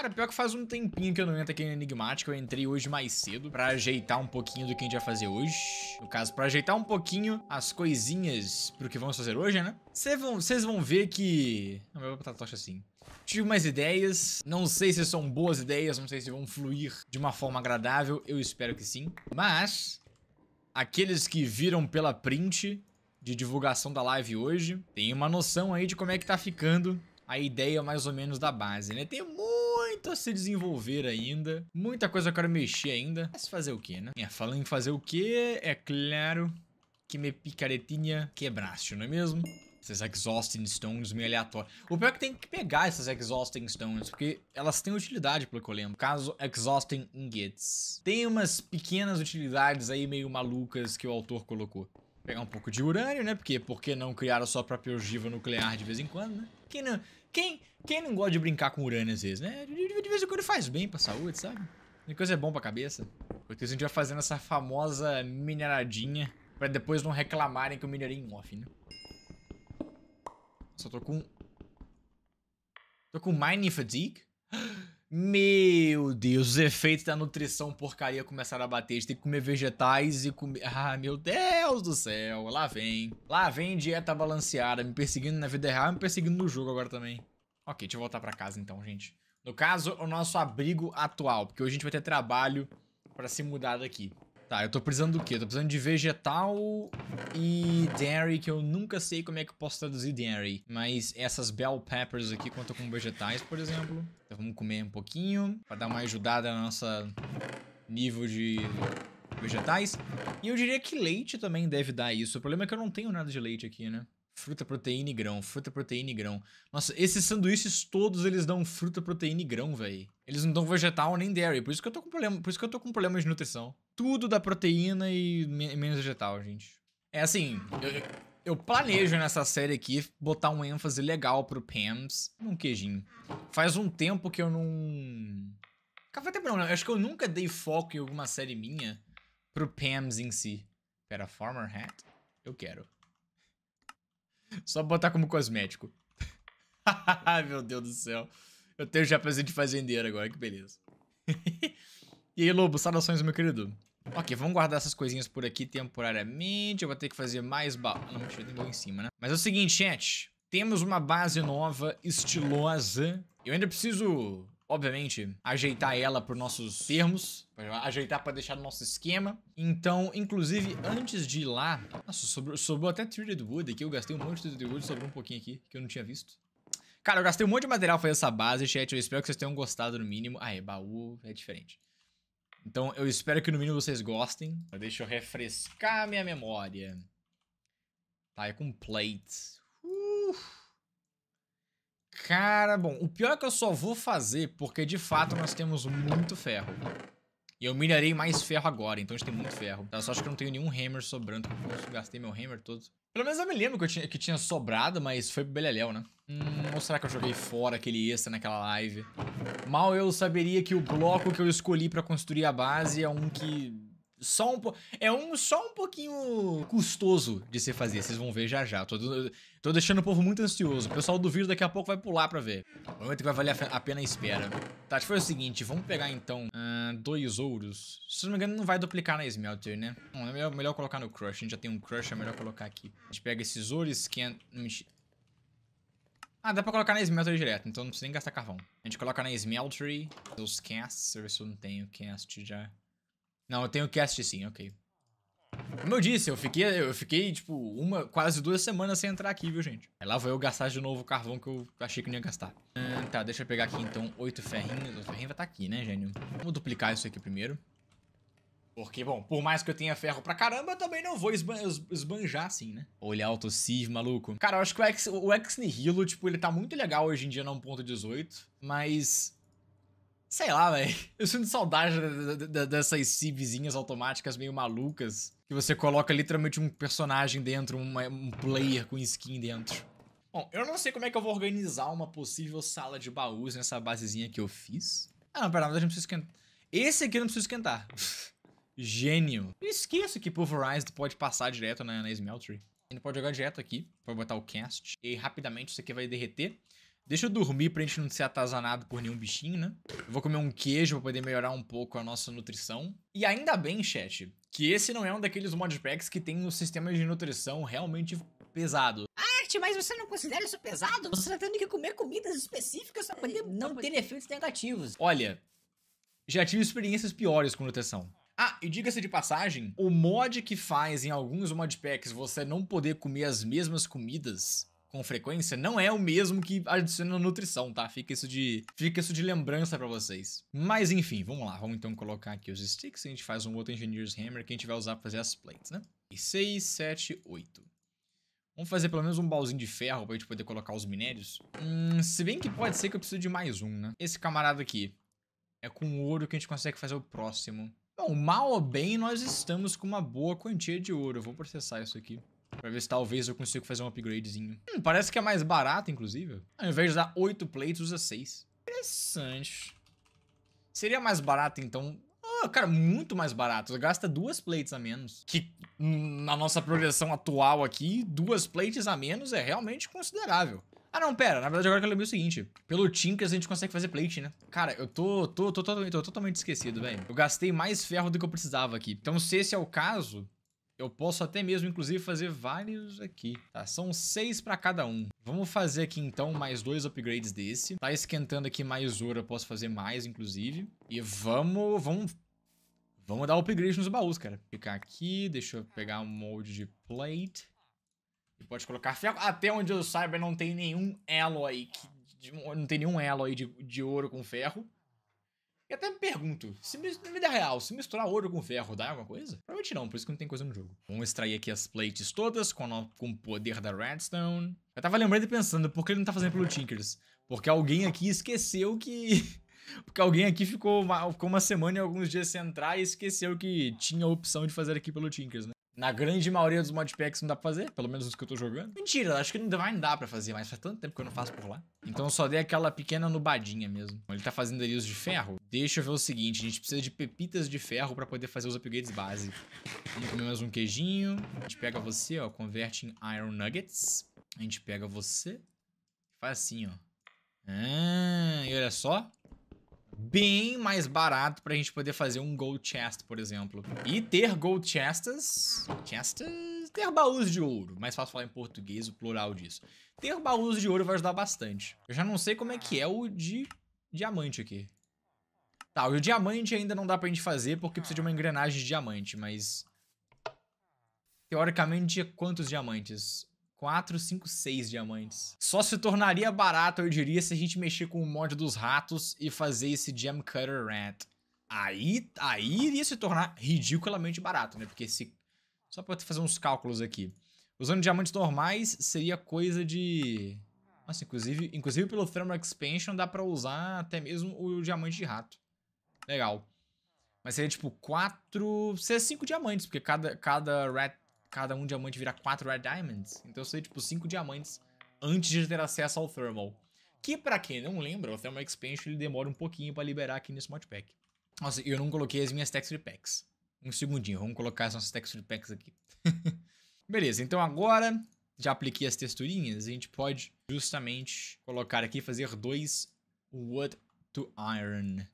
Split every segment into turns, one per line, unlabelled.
Cara, pior que faz um tempinho que eu não entro aqui no Enigmático, eu entrei hoje mais cedo pra ajeitar um pouquinho do que a gente vai fazer hoje. No caso, pra ajeitar um pouquinho as coisinhas pro que vamos fazer hoje, né? Vocês vão, vocês vão ver que... Não, eu vou botar a tocha assim. Tive mais ideias, não sei se são boas ideias, não sei se vão fluir de uma forma agradável, eu espero que sim. Mas, aqueles que viram pela print de divulgação da live hoje, tem uma noção aí de como é que tá ficando a ideia mais ou menos da base, né? Tem muito muito a se desenvolver ainda, muita coisa eu quero mexer ainda. Mas fazer o que, né? É, falando em fazer o que, é claro que me picaretinha quebraste, não é mesmo? Esses Exhausting Stones meio aleatório. O pior é que tem que pegar essas Exhausting Stones, porque elas têm utilidade, pelo que eu lembro. Caso Exhausting Ingots. Tem umas pequenas utilidades aí meio malucas que o autor colocou. Pegar um pouco de urânio, né? Porque por que não criar a sua própria ogiva nuclear de vez em quando, né? Quem não, quem, quem não gosta de brincar com urânio às vezes, né? De, vez em quando faz bem pra saúde, sabe? A coisa é bom pra cabeça. Porque a gente vai fazendo essa famosa mineradinha pra depois não reclamarem que eu minerei é em off, né? Só tô com... Tô com Mining Fatigue? Meu Deus, os efeitos da nutrição porcaria começaram a bater. A tem que comer vegetais e comer. Ah, meu Deus do céu, lá vem. Lá vem dieta balanceada, me perseguindo na vida real e me perseguindo no jogo agora também. Ok, deixa eu voltar pra casa então, gente. No caso, o nosso abrigo atual, porque hoje a gente vai ter trabalho pra se mudar daqui. Tá, eu tô precisando do quê? Eu tô precisando de vegetal e dairy, que eu nunca sei como é que eu posso traduzir dairy. Mas essas bell peppers aqui contam com vegetais, por exemplo. Então vamos comer um pouquinho pra dar uma ajudada na nossa nível de vegetais. E eu diria que leite também deve dar isso. O problema é que eu não tenho nada de leite aqui, né? Fruta, proteína e grão, fruta, proteína e grão. Nossa, esses sanduíches todos eles dão fruta, proteína e grão, velho. Eles não dão vegetal nem dairy, por isso que eu tô com problema, por isso que eu tô com problema de nutrição tudo da proteína e menos vegetal, gente. É assim, eu, eu, planejo nessa série aqui botar um ênfase legal pro PAMS num queijinho. Faz um tempo que eu não... Café tempo não, né? eu acho que eu nunca dei foco em alguma série minha pro PAMS em si. Pera, Farmer Hat? Eu quero. Só botar como cosmético. Meu Deus do céu. Eu tenho já presente fazendeiro agora, que beleza. e aí, Lobo, saudações, meu querido. Ok, vamos guardar essas coisinhas por aqui temporariamente. Eu vou ter que fazer mais baú. Ah, não, deixa eu ter baú em cima, né? Mas é o seguinte, chat. Temos uma base nova, estilosa. Eu ainda preciso, obviamente, ajeitar ela para nossos termos. Ajeitar para deixar no nosso esquema. Então, inclusive, antes de ir lá... Nossa, sobrou, sobrou até Treated Wood aqui. Eu gastei um monte de Treated Wood, sobrou um pouquinho aqui, que eu não tinha visto. Cara, eu gastei um monte de material fazer essa base, chat. Eu espero que vocês tenham gostado no mínimo. Ah, é baú, é diferente. Então eu espero que no mínimo vocês gostem. Deixa eu refrescar minha memória. Tá, é com plates. Uh. Cara, bom, o pior é que eu só vou fazer porque de fato nós temos muito ferro. E eu minerei mais ferro agora, então a gente tem muito ferro. Tá, eu só acho que eu não tenho nenhum hammer sobrando, porque eu gastei meu hammer todo. Pelo menos eu me lembro que, eu tinha, que tinha sobrado, mas foi pro Beleléu, né? Hum, ou será que eu joguei fora aquele extra naquela live? Mal eu saberia que o bloco que eu escolhi pra construir a base é um que só um é um só um pouquinho custoso de se fazer. Vocês vão ver já já. Tô... Tô deixando o povo muito ansioso. O pessoal do vídeo daqui a pouco vai pular pra ver. O tá momento que vai valer a pena a espera. Tá, foi o seguinte. Vamos pegar, então, uh, dois ouros. Se não me engano, não vai duplicar na Smelter, né? Bom, é melhor, melhor colocar no Crush. A gente já tem um Crush, é melhor colocar aqui. A gente pega esses ouros, esquenta... É ah, dá pra colocar na Smelter direto, então não precisa nem gastar carvão. A gente coloca na Smeltery, os casts, deixa eu ver se eu não tenho cast já. Não, eu tenho cast sim, ok. Como eu disse, eu fiquei, eu fiquei, tipo, uma, quase duas semanas sem entrar aqui, viu, gente? Aí lá vou eu gastar de novo o carvão que eu achei que não ia gastar. Ah, tá, deixa eu pegar aqui, então, oito ferrinhos. O ferrinho vai estar tá aqui, né, gênio? Vamos duplicar isso aqui primeiro. Porque, bom, por mais que eu tenha ferro pra caramba, eu também não vou esban esbanjar assim, né? Olha autossiv, maluco. Cara, eu acho que o Ex, o Ex Nihilo, tipo, ele tá muito legal hoje em dia na 1.18, mas Sei lá, velho. Eu sinto saudade dessas civizinhas automáticas meio malucas. Que você coloca literalmente um personagem dentro, uma, um player com skin dentro. Bom, eu não sei como é que eu vou organizar uma possível sala de baús nessa basezinha que eu fiz. Ah, não, pera, mas eu não preciso esquentar. Esse aqui eu não preciso esquentar. Gênio. Eu esqueço que Pulverized pode passar direto na, na Smeltery. Ele pode jogar direto aqui, pode botar o cast. E rapidamente isso aqui vai derreter. Deixa eu dormir pra gente não ser atazanado por nenhum bichinho, né? Eu vou comer um queijo pra poder melhorar um pouco a nossa nutrição. E ainda bem, chat, que esse não é um daqueles modpacks que tem um sistema de nutrição realmente pesado. Art, mas você não considera isso pesado? Você tá tendo que comer comidas específicas pra poder não ter efeitos negativos. Olha, já tive experiências piores com nutrição. Ah, e diga-se de passagem, o mod que faz em alguns modpacks você não poder comer as mesmas comidas com frequência não é o mesmo que adiciona nutrição, tá? Fica isso de, fica isso de lembrança para vocês. Mas enfim, vamos lá. Vamos então colocar aqui os sticks. A gente faz um outro Engineer's Hammer que a gente vai usar para fazer as plates, né? E 6, 7, 8. Vamos fazer pelo menos um balzinho de ferro pra gente poder colocar os minérios. Hum, se bem que pode ser que eu preciso de mais um, né? Esse camarada aqui. É com ouro que a gente consegue fazer o próximo. Bom, mal ou bem, nós estamos com uma boa quantia de ouro. Eu vou processar isso aqui. Pra ver se talvez eu consiga fazer um upgradezinho. Hum, parece que é mais barato, inclusive. Ao invés de usar 8 plates, usa 6. Interessante. Seria mais barato, então... Oh, cara, muito mais barato. Gasta duas plates a menos. Que na nossa progressão atual aqui, duas plates a menos é realmente considerável. Ah, não, pera. Na verdade, agora que eu lembrei o seguinte. Pelo Tinkers a gente consegue fazer plate, né? Cara, eu tô, tô, tô, tô, tô, tô totalmente esquecido, velho. Eu gastei mais ferro do que eu precisava aqui. Então, se esse é o caso, eu posso até mesmo, inclusive, fazer vários aqui, tá? São seis para cada um. Vamos fazer aqui, então, mais dois upgrades desse. Tá esquentando aqui mais ouro, eu posso fazer mais, inclusive. E vamos... vamos... Vamos dar upgrade nos baús, cara. Ficar aqui, deixa eu pegar um molde de plate. E pode colocar ferro. Até onde eu saiba, não tem nenhum elo aí. Que, de, não tem nenhum elo aí de, de ouro com ferro. E até me pergunto, se na vida real, se misturar ouro com ferro dá alguma coisa? Provavelmente não, por isso que não tem coisa no jogo. Vamos extrair aqui as plates todas com, a, com o poder da redstone. Eu tava lembrando e pensando, por que ele não tá fazendo pelo Tinkers? Porque alguém aqui esqueceu que... Porque alguém aqui ficou uma, ficou uma semana e alguns dias sem entrar e esqueceu que tinha a opção de fazer aqui pelo Tinkers, né? Na grande maioria dos modpacks não dá pra fazer, pelo menos os que eu tô jogando. Mentira, acho que não vai dar pra fazer, mas faz tanto tempo que eu não faço por lá. Então eu só dei aquela pequena nubadinha mesmo. Ele tá fazendo ali os de ferro. Deixa eu ver o seguinte, a gente precisa de pepitas de ferro pra poder fazer os upgrades básicos. Vamos comer mais um queijinho. A gente pega você, ó, converte em Iron Nuggets. A gente pega você. Faz assim, ó. Ah, e olha só bem mais barato pra gente poder fazer um gold chest, por exemplo. E ter gold chests... Chests... Ter baús de ouro. Mais fácil falar em português o plural disso. Ter baús de ouro vai ajudar bastante. Eu já não sei como é que é o de diamante aqui. Tá, o diamante ainda não dá pra gente fazer porque precisa de uma engrenagem de diamante, mas... Teoricamente, quantos diamantes? 4, 5, 6 diamantes. Só se tornaria barato, eu diria, se a gente mexer com o mod dos ratos e fazer esse Gem Cutter Rat. Aí, aí iria se tornar ridiculamente barato, né? Porque se... Só pra fazer uns cálculos aqui. Usando diamantes normais, seria coisa de... Nossa, inclusive, inclusive pelo thermal Expansion dá pra usar até mesmo o diamante de rato. Legal. Mas seria tipo 4... Seria 5 diamantes, porque cada, cada Rat cada um diamante vira quatro Red Diamonds. Então eu sei, tipo, cinco diamantes antes de ter acesso ao Thermal. Que, para quem não lembra, o Thermal Expansion ele demora um pouquinho para liberar aqui nesse modpack. Nossa, eu não coloquei as minhas texture packs. Um segundinho, vamos colocar as nossas texture packs aqui. Beleza, então agora já apliquei as texturinhas, a gente pode justamente colocar aqui fazer dois Wood to Iron.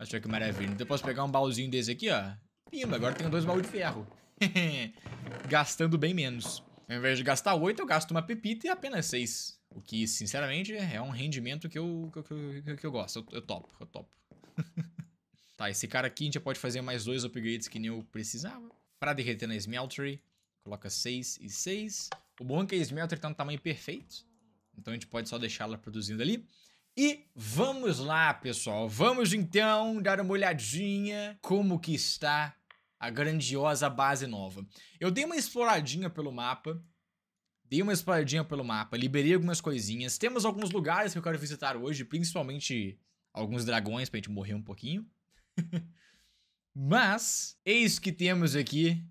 Olha que maravilha. Então eu posso pegar um baúzinho desse aqui, ó. Pimba, agora tenho dois baús de ferro. Gastando bem menos. Ao invés de gastar 8, eu gasto uma pepita e apenas 6. O que, sinceramente, é um rendimento que eu, que, que, que eu gosto. Eu, eu topo, eu topo. tá, esse cara aqui a gente já pode fazer mais dois upgrades que nem eu precisava. Para derreter na Smeltery, coloca 6 e 6. O bom é que a Smeltery tá no tamanho perfeito. Então a gente pode só deixá-la produzindo ali. E vamos lá, pessoal. Vamos então dar uma olhadinha como que está a grandiosa base nova. Eu dei uma exploradinha pelo mapa, dei uma exploradinha pelo mapa, liberei algumas coisinhas. Temos alguns lugares que eu quero visitar hoje, principalmente alguns dragões pra gente morrer um pouquinho. Mas, eis que temos aqui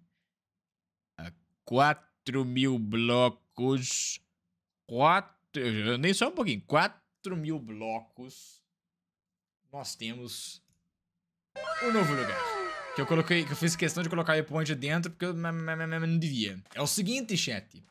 a ah, 4 mil blocos. 4. Nem só um pouquinho. 4 mil blocos. Nós temos um novo lugar. Que eu coloquei, que eu fiz questão de colocar o point dentro, porque eu não devia. É o seguinte, chat.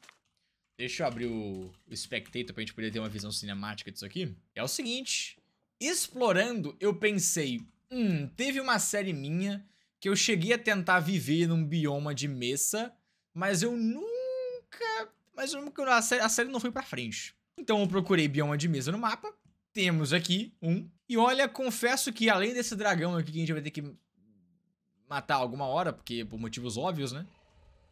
Deixa eu abrir o, o Spectator pra gente poder ter uma visão cinemática disso aqui. É o seguinte. Explorando, eu pensei... Hum, teve uma série minha que eu cheguei a tentar viver num bioma de mesa, mas eu nunca... Mas eu nunca, a, série, a série não foi pra frente. Então eu procurei bioma de mesa no mapa. Temos aqui um. E olha, confesso que além desse dragão aqui que a gente vai ter que matar alguma hora, porque por motivos óbvios, né?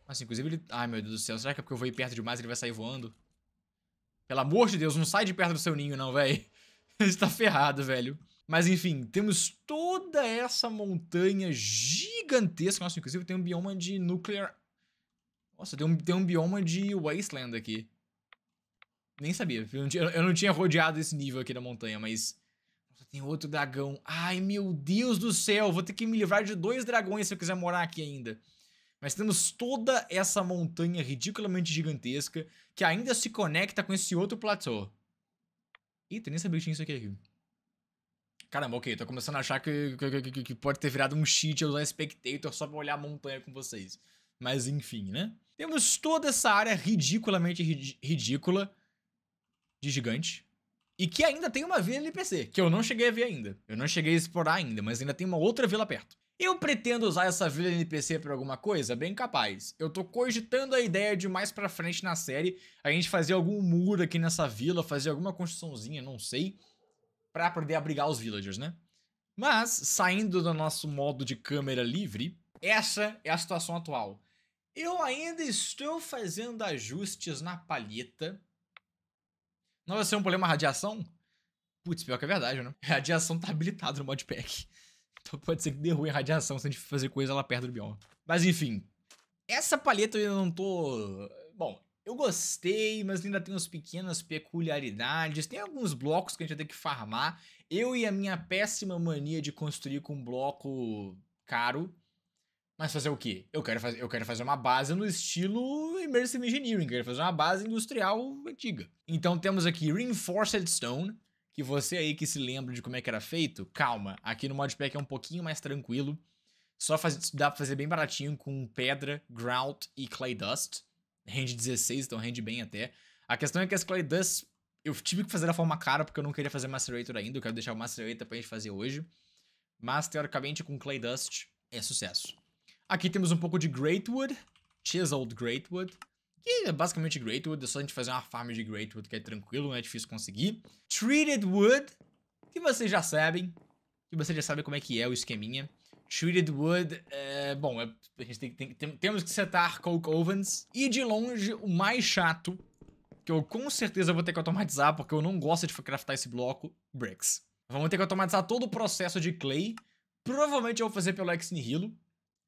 Assim inclusive ele... Ai, meu Deus do céu, será que é porque eu vou ir perto demais e ele vai sair voando? Pelo amor de Deus, não sai de perto do seu ninho não, velho. Ele tá ferrado, velho. Mas enfim, temos toda essa montanha gigantesca. Nossa, inclusive tem um bioma de nuclear... Nossa, tem um, tem um bioma de wasteland aqui. Nem sabia. eu não tinha rodeado esse nível aqui da montanha, mas... Tem outro dragão. Ai, meu Deus do céu, vou ter que me livrar de dois dragões se eu quiser morar aqui ainda. Mas temos toda essa montanha ridiculamente gigantesca que ainda se conecta com esse outro platô. Eita, nem sabia que tinha isso aqui. Caramba, ok, tô começando a achar que, que, que, que pode ter virado um cheat eu usar Spectator só pra olhar a montanha com vocês. Mas enfim, né? Temos toda essa área ridiculamente rid ridícula de gigante. E que ainda tem uma vila NPC, que eu não cheguei a ver ainda. Eu não cheguei a explorar ainda, mas ainda tem uma outra vila perto. Eu pretendo usar essa vila NPC para alguma coisa? Bem capaz. Eu tô cogitando a ideia de mais pra frente na série a gente fazer algum muro aqui nessa vila, fazer alguma construçãozinha, não sei, para poder abrigar os villagers, né? Mas, saindo do nosso modo de câmera livre, essa é a situação atual. Eu ainda estou fazendo ajustes na palheta não vai ser um problema a radiação? Putz, pior que é verdade, né? radiação tá habilitada no modpack. Então pode ser que dê ruim a radiação se a gente fazer coisa lá perto do bioma. Mas enfim, essa palheta eu não tô... Bom, eu gostei, mas ainda tem umas pequenas peculiaridades. Tem alguns blocos que a gente vai ter que farmar. Eu e a minha péssima mania de construir com um bloco caro mas fazer o quê? Eu quero fazer, eu quero fazer uma base no estilo Immersive Engineering, quero fazer uma base industrial antiga. Então temos aqui Reinforced Stone, que você aí que se lembra de como é que era feito, calma, aqui no modpack é um pouquinho mais tranquilo. Só faz, dá pra fazer bem baratinho com pedra, grout e clay dust. Rende 16, então rende bem até. A questão é que as clay dust eu tive que fazer da forma cara porque eu não queria fazer macerator ainda, eu quero deixar o macerator pra gente fazer hoje. Mas teoricamente com clay dust é sucesso. Aqui temos um pouco de Greatwood, Chiseled Greatwood, que é basicamente Greatwood, é só a gente fazer uma farm de Greatwood, que é tranquilo, não é difícil conseguir. Treated Wood, que vocês já sabem, que vocês já sabem como é que é o esqueminha. Treated Wood, é, bom, é, a gente tem, tem, tem, temos que setar Coke Ovens. E de longe, o mais chato, que eu com certeza vou ter que automatizar, porque eu não gosto de craftar esse bloco, Bricks. Vamos ter que automatizar todo o processo de Clay. Provavelmente eu vou fazer pelo Ex Nihilo,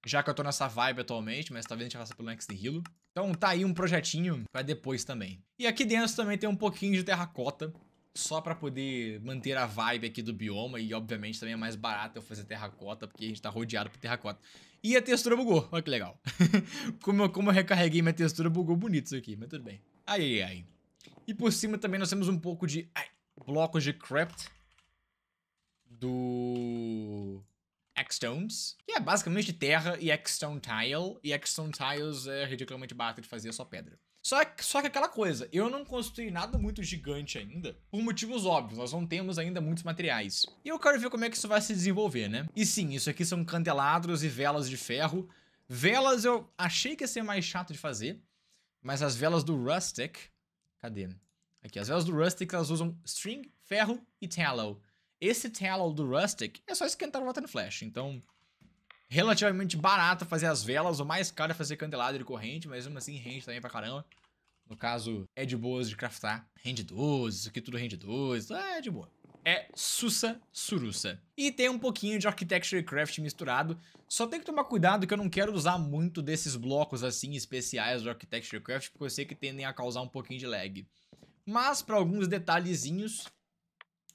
já que eu tô nessa vibe atualmente, mas talvez a gente faça pelo Next Hill. Então tá aí um projetinho pra depois também. E aqui dentro também tem um pouquinho de terracota, só pra poder manter a vibe aqui do bioma, e obviamente também é mais barato eu fazer terracota, porque a gente tá rodeado por terracota. E a textura bugou, olha que legal. como, eu, como eu recarreguei minha textura, bugou bonito isso aqui, mas tudo bem. Ai, ai, ai. E por cima também nós temos um pouco de ai, blocos de craft do X-Stones, que é basicamente terra e X-Stone Tile, e X-Stone Tiles é ridiculamente barato de fazer, só pedra. Só que, só que aquela coisa, eu não construí nada muito gigante ainda, por motivos óbvios, nós não temos ainda muitos materiais. E eu quero ver como é que isso vai se desenvolver, né? E sim, isso aqui são candelabros e velas de ferro. Velas eu achei que ia ser mais chato de fazer, mas as velas do Rustic... Cadê? Aqui, as velas do Rustic, elas usam string, ferro e tallow. Esse Tallow do Rustic é só esquentar o Water Flash, então relativamente barato fazer as velas, o mais caro é fazer candelabro e corrente, mas mesmo assim rende também pra caramba. No caso, é de boas de craftar. Rende 12, isso aqui tudo rende 12, então é de boa. É sussa surussa. E tem um pouquinho de architecture craft misturado, só tem que tomar cuidado que eu não quero usar muito desses blocos assim especiais do architecture craft, porque eu sei que tendem a causar um pouquinho de lag. Mas para alguns detalhezinhos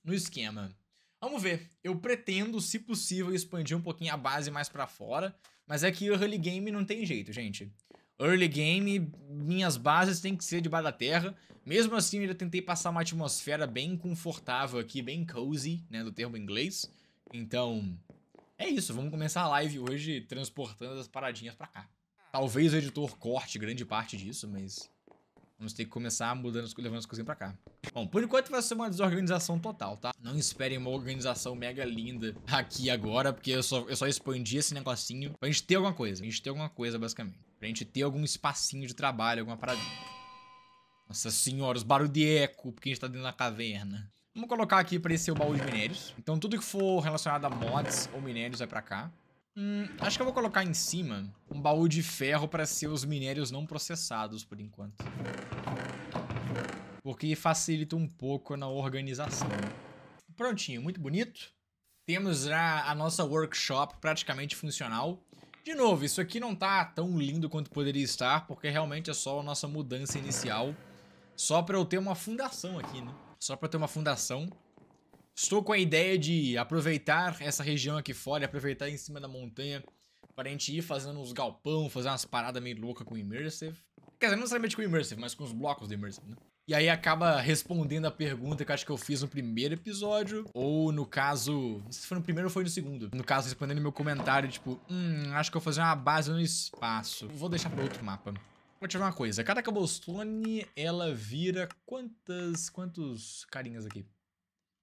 no esquema. Vamos ver. Eu pretendo, se possível, expandir um pouquinho a base mais para fora, mas é que early game não tem jeito, gente. Early game, minhas bases têm que ser debaixo da terra. Mesmo assim, eu já tentei passar uma atmosfera bem confortável aqui, bem cozy, né, do termo inglês. Então, é isso. Vamos começar a live hoje transportando as paradinhas para cá. Talvez o editor corte grande parte disso, mas Vamos ter que começar mudando, levando as coisinhas pra cá. Bom, por enquanto vai ser uma desorganização total, tá? Não esperem uma organização mega linda aqui agora, porque eu só, eu só expandi esse negocinho pra gente ter alguma coisa. Pra gente ter alguma coisa, basicamente. Pra gente ter algum espacinho de trabalho, alguma paradinha. Nossa senhora, os barulhos de eco, porque a gente tá dentro da caverna. Vamos colocar aqui pra esse o baú de minérios. Então tudo que for relacionado a mods ou minérios vai pra cá. Hum, acho que eu vou colocar em cima um baú de ferro para ser os minérios não processados por enquanto. Porque facilita um pouco na organização. Prontinho, muito bonito. Temos já a nossa workshop praticamente funcional. De novo, isso aqui não tá tão lindo quanto poderia estar, porque realmente é só a nossa mudança inicial. Só para eu ter uma fundação aqui, né? Só para eu ter uma fundação Estou com a ideia de aproveitar essa região aqui fora, aproveitar em cima da montanha para a gente ir fazendo uns galpão, fazer umas paradas meio louca com o Immersive. Quer dizer, não necessariamente com o Immersive, mas com os blocos do Immersive, né? E aí acaba respondendo a pergunta que acho que eu fiz no primeiro episódio, ou no caso, não sei se foi no primeiro ou foi no segundo. No caso, respondendo meu comentário, tipo, hum, acho que eu vou fazer uma base no espaço. Vou deixar para outro mapa. Vou te falar uma coisa, cada cobblestone, ela vira quantas, quantos carinhas aqui?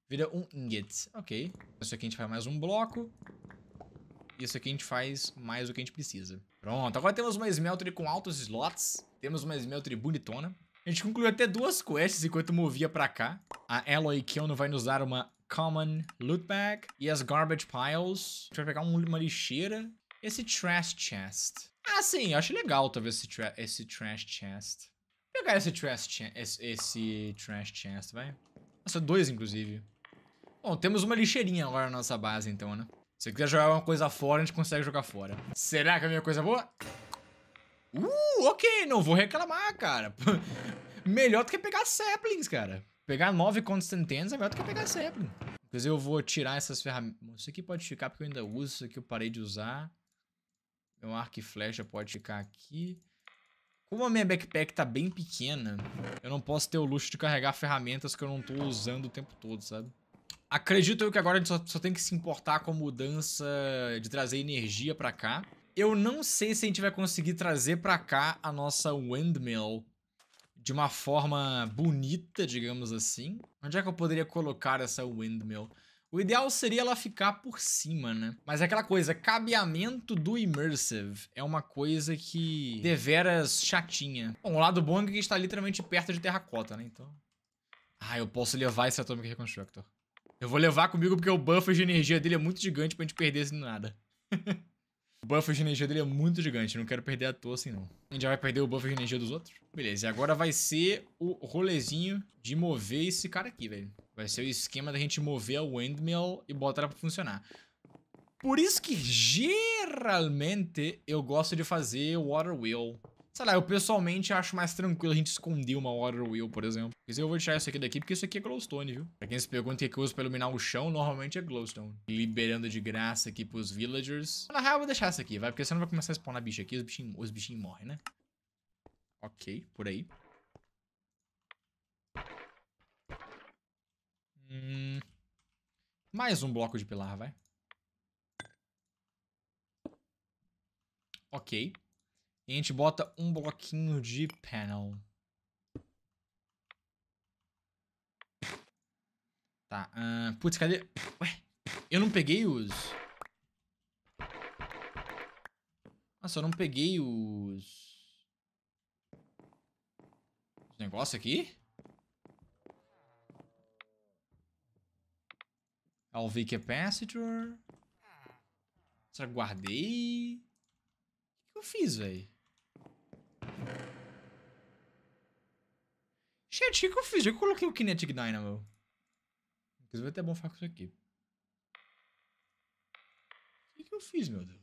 Vira um ingot. Ok. Isso aqui a gente faz mais um bloco. Isso aqui a gente faz mais do que a gente precisa. Pronto, agora temos uma smeltery com altos slots. Temos uma smeltery bonitona. A gente concluiu até duas quests enquanto movia pra cá. A Eloy Kiono vai nos dar uma Common Loot Bag e as Garbage Piles. A gente vai pegar uma lixeira. Esse Trash Chest. Ah, sim, eu acho legal talvez esse, tra esse Trash Chest. Vou pegar esse Trash Chest, esse, esse Trash Chest, vai. Nossa, dois, inclusive. Bom, temos uma lixeirinha agora na nossa base, então, né? Se você quiser jogar alguma coisa fora, a gente consegue jogar fora. Será que é a minha coisa boa? Uh, ok, não vou reclamar, cara. melhor do que pegar saplings, cara. Pegar nove Constantines é melhor do que pegar sapling. Inclusive, eu vou tirar essas ferramentas. Isso aqui pode ficar porque eu ainda uso. Isso aqui eu parei de usar. Meu arco e flecha pode ficar aqui. Como a minha backpack tá bem pequena, eu não posso ter o luxo de carregar ferramentas que eu não tô usando o tempo todo, sabe? Acredito eu que agora a gente só, só tem que se importar com a mudança de trazer energia para cá. Eu não sei se a gente vai conseguir trazer para cá a nossa windmill de uma forma bonita, digamos assim. Onde é que eu poderia colocar essa windmill? O ideal seria ela ficar por cima, né? Mas é aquela coisa, cabeamento do Immersive é uma coisa que deveras chatinha. Bom, o lado bom é que a gente tá literalmente perto de terracota, né? Então... Ah, eu posso levar esse Atomic Reconstructor. Eu vou levar comigo porque o buffer de energia dele é muito gigante pra gente perder assim nada. o buffer de energia dele é muito gigante, não quero perder à toa assim não. A gente já vai perder o buffer de energia dos outros. Beleza, e agora vai ser o rolezinho de mover esse cara aqui, velho. Vai ser o esquema da gente mover a windmill e botar ela pra funcionar. Por isso que geralmente eu gosto de fazer water wheel Sei lá, eu pessoalmente acho mais tranquilo a gente esconder uma Water Wheel, por exemplo. Mas eu vou tirar isso aqui daqui, porque isso aqui é glowstone, viu? Pra quem se pergunta o que eu uso pra iluminar o chão, normalmente é glowstone. Liberando de graça aqui pros villagers. Na real, eu vou deixar isso aqui, vai, porque senão vai começar a spawnar bicho aqui, os bichinhos, os bichinhos morrem, né? Ok, por aí. Hum, mais um bloco de pilar, vai. Ok. E a gente bota um bloquinho de panel. Tá. Uh, putz, cadê? Ué, eu não peguei os... Nossa, eu não peguei os... Os negócios aqui? LV é Capacitor. Será que guardei? O que eu fiz, velho? Gente, o que, eu fiz? Eu coloquei o Kinetic Dynamo. Inclusive, ter até bom ficar com isso aqui. O que, que eu fiz, meu Deus?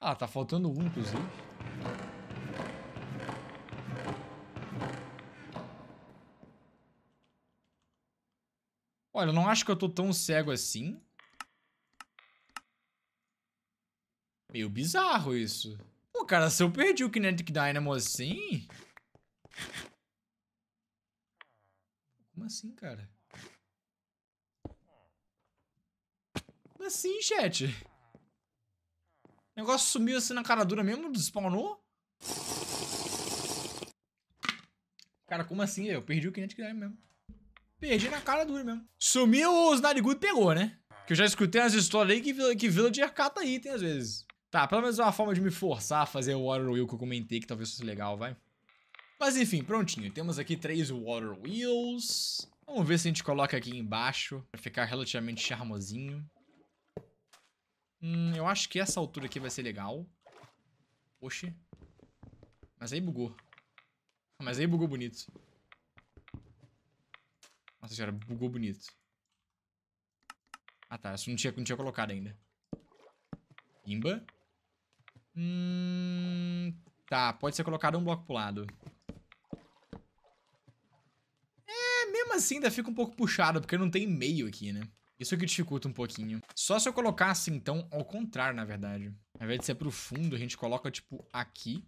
Ah, tá faltando um, inclusive. Olha, eu não acho que eu tô tão cego assim. Meio bizarro isso cara, se eu perdi o Kinetic Dynamo assim... Como assim, cara? Como assim, chat? O negócio sumiu assim na cara dura mesmo? Despawnou? Cara, como assim? Eu perdi o Kinetic Dynamo mesmo. Perdi na cara dura mesmo. Sumiu, os narigudos pegou, né? Que eu já escutei umas histórias aí que, que Villager é cata item às vezes. Tá, pelo menos é uma forma de me forçar a fazer o Water Wheel que eu comentei, que talvez fosse legal, vai. Mas enfim, prontinho. Temos aqui três Water Wheels. Vamos ver se a gente coloca aqui embaixo, pra ficar relativamente charmosinho. Hum, eu acho que essa altura aqui vai ser legal. Oxi. Mas aí bugou. Mas aí bugou bonito. Nossa senhora, bugou bonito. Ah tá, isso não tinha, não tinha colocado ainda. Imba. Hum, tá, pode ser colocado um bloco pro lado. É, mesmo assim ainda fica um pouco puxado, porque não tem meio aqui, né? Isso que dificulta um pouquinho. Só se eu colocasse, então, ao contrário, na verdade. Ao invés de ser pro fundo, a gente coloca, tipo, aqui.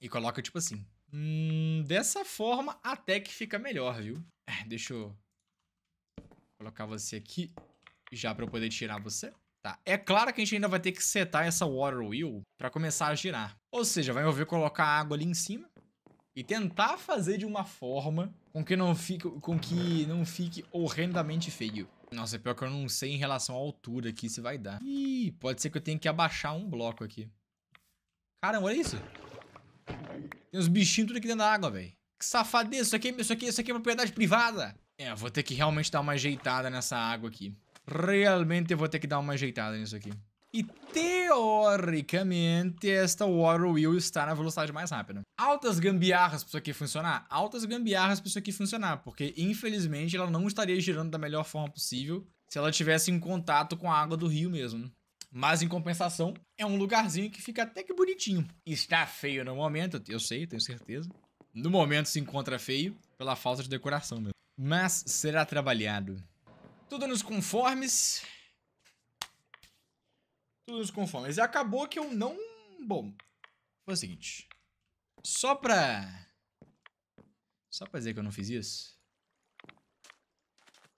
E coloca, tipo assim. Hum, dessa forma, até que fica melhor, viu? É, deixa eu Colocar você aqui já pra eu poder tirar você. Tá, é claro que a gente ainda vai ter que setar essa Water Wheel pra começar a girar. Ou seja, vai envolver colocar água ali em cima e tentar fazer de uma forma com que não fique, com que não fique horrendamente feio. Nossa, é pior que eu não sei em relação à altura aqui se vai dar. Ih, pode ser que eu tenha que abaixar um bloco aqui. Caramba, olha isso. Tem uns bichinhos tudo aqui dentro da água, velho. Que safadeza, isso aqui, é, isso aqui, é, isso aqui é propriedade privada. É, vou ter que realmente dar uma ajeitada nessa água aqui. Realmente eu vou ter que dar uma ajeitada nisso aqui. E teoricamente esta water wheel está na velocidade mais rápida. Altas gambiarras para isso aqui funcionar? Altas gambiarras para isso aqui funcionar, porque infelizmente ela não estaria girando da melhor forma possível se ela tivesse em contato com a água do rio mesmo. Mas em compensação, é um lugarzinho que fica até que bonitinho. Está feio no momento, eu sei, tenho certeza. No momento se encontra feio pela falta de decoração mesmo mas será trabalhado. Tudo nos conformes. Tudo nos conformes. E acabou que eu não... Bom, foi o seguinte. Só pra... Só pra dizer que eu não fiz isso.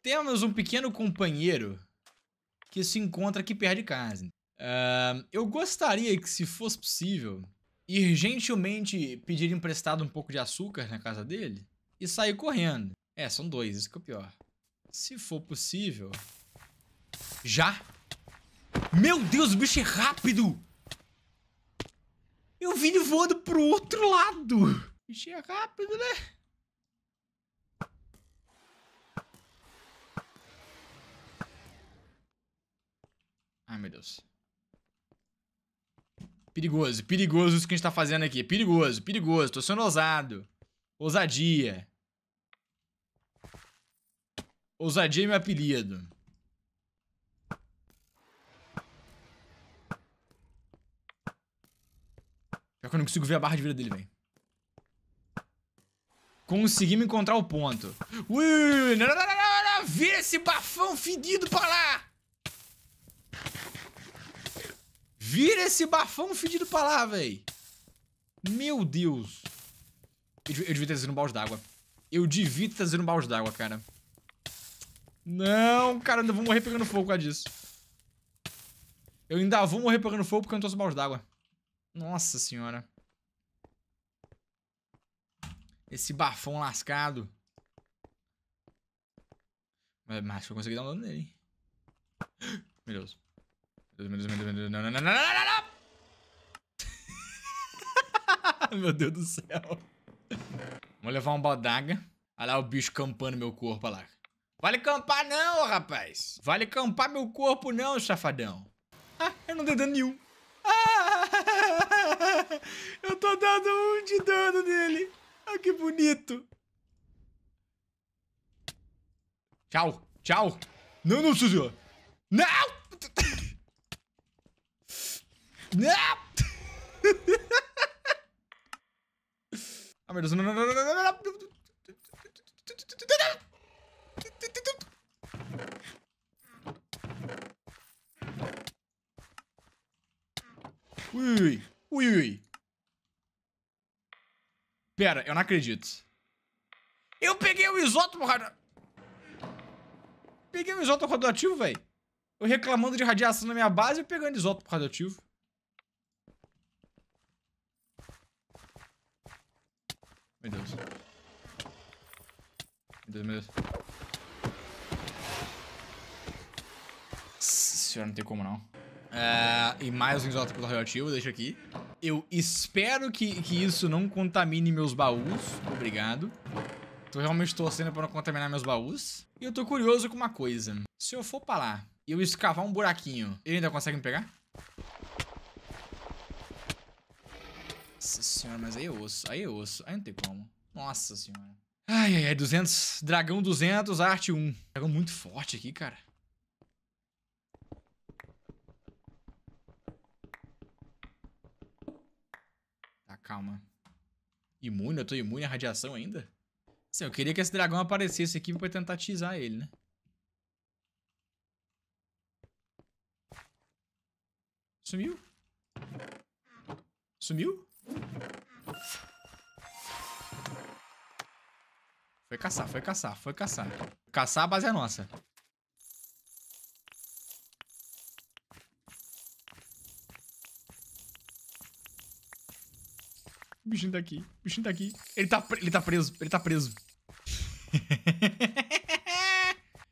Temos um pequeno companheiro que se encontra aqui perto de casa. Uh, eu gostaria que, se fosse possível, ir gentilmente pedir emprestado um pouco de açúcar na casa dele e sair correndo. É, são dois, isso que é o pior. Se for possível... Já? Meu Deus, o bicho é rápido! Eu vi ele voando pro outro lado! O bicho é rápido, né? Ai, meu Deus. Perigoso, perigoso isso que a gente tá fazendo aqui. Perigoso, perigoso. Tô sendo ousado. Ousadia. Ousadia é meu apelido. Pior que eu não consigo ver a barra de vida dele, velho. Consegui me encontrar o ponto. Ui, não, não, não, não, não. Vira esse bafão fedido pra lá! Vira esse bafão fedido pra lá, velho. Meu Deus. Eu, eu devia estar fazendo um balde d'água. Eu devia estar fazendo um balde d'água, cara. Não, cara, eu ainda vou morrer pegando fogo por causa disso. Eu ainda vou morrer pegando fogo porque eu não trouxe balde d'água. Nossa senhora. Esse bafão lascado. Mas acho que eu consegui dar um dano nele, hein? Meu Deus. Meu Deus, meu Deus, meu Deus, meu Deus. Não, não, não, não, não, não, não. meu Deus do céu. Vou levar um baldaga. Olha lá o bicho campando meu corpo, olha lá. Vale campar não, rapaz. Vale campar meu corpo não, safadão. Ah, eu não dei dano nenhum. Ah, eu tô dando um de dano nele. Ah, que bonito. Tchau, tchau. Não, não, sujo. Não! Não! Ah, meu Deus. Não, não, não, não, não, não. Ui, ui, ui. ui. Pera, eu não acredito. Eu peguei o isótopo radioativo. Peguei o isótopo radioativo, velho. Eu reclamando de radiação na minha base e pegando isótopo radioativo. Meu Deus. Meu Deus, meu Deus. Nossa senhora, não tem como não. É, e mais um isótopo radioativo, deixa aqui. Eu espero que, que isso não contamine meus baús. Obrigado. Tô realmente torcendo pra não contaminar meus baús. E eu tô curioso com uma coisa. Se eu for pra lá e eu escavar um buraquinho, ele ainda consegue me pegar? Nossa senhora, mas aí eu é osso, aí eu é osso. Aí não tem como. Nossa senhora. Ai, ai, ai, 200. Dragão 200, arte 1. Dragão muito forte aqui, cara. Calma. Imune? Eu tô imune à radiação ainda? Assim, eu queria que esse dragão aparecesse aqui pra tentar teasar ele, né? Sumiu? Sumiu? Foi caçar, foi caçar, foi caçar. Caçar é a base é nossa. O bichinho tá aqui. O bichinho tá aqui. Ele tá, ele tá preso. Ele tá preso.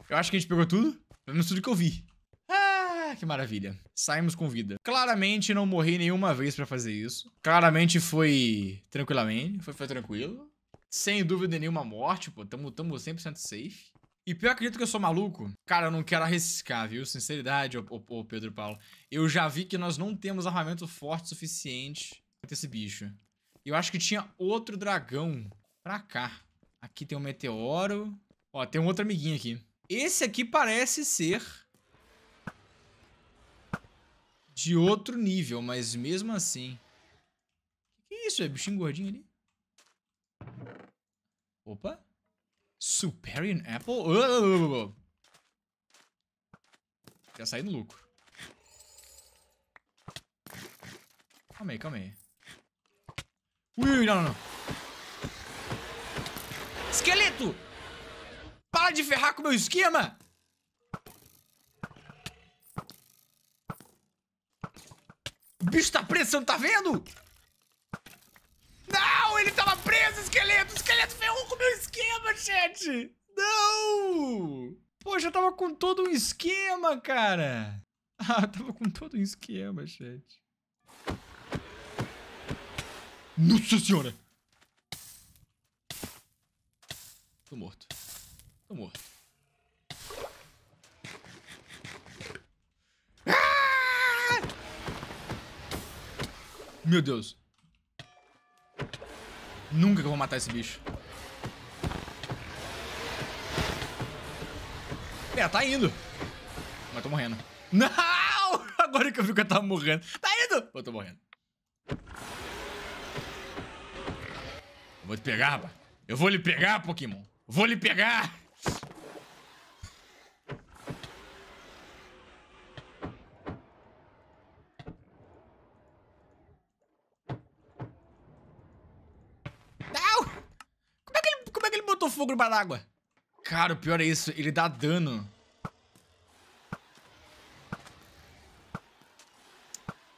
Eu acho que a gente pegou tudo. Pelo menos tudo que eu vi. Ah, que maravilha. Saímos com vida. Claramente não morri nenhuma vez pra fazer isso. Claramente foi tranquilamente. Foi, foi tranquilo. Sem dúvida nenhuma morte, pô. Tamo, tamo 100% safe. E pior acredito que eu sou maluco. Cara, eu não quero arriscar, viu? Sinceridade, ô, Pedro Paulo. Eu já vi que nós não temos armamento forte o suficiente contra esse bicho. Eu acho que tinha outro dragão pra cá. Aqui tem um meteoro. Ó, tem um outro amiguinho aqui. Esse aqui parece ser de outro nível, mas mesmo assim. Que é isso? É bichinho gordinho ali? Opa. Superior Apple? Oh, oh, oh, Já saí no lucro. Calma aí, calma aí. Ui, não, não. Esqueleto! Para de ferrar com o meu esquema! O bicho tá preso, você não tá vendo? Não, ele tava preso, esqueleto! O esqueleto ferrou com o meu esquema, gente! Não! Poxa, eu tava com todo um esquema, cara! Ah, tava com todo um esquema, gente. Nossa senhora! Tô morto. Tô morto. Ah! Meu Deus. Nunca que eu vou matar esse bicho. É, tá indo. Mas tô morrendo. Não! Agora que eu vi que eu tava morrendo. Tá indo! Eu tô morrendo. Eu vou te pegar, rapaz. Eu vou lhe pegar, Pokémon. Vou lhe pegar! É como é que ele botou fogo no barágua? Cara, o pior é isso, ele dá dano.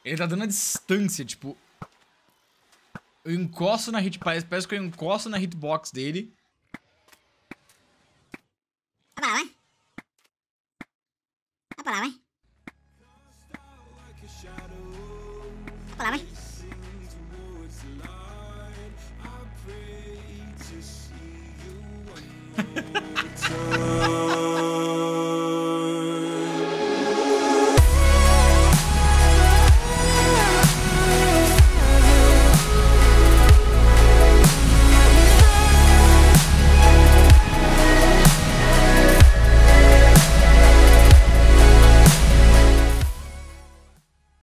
Ele dá dano à distância, tipo... Eu encosto na hit. Parece, parece que eu encosto na hitbox dele.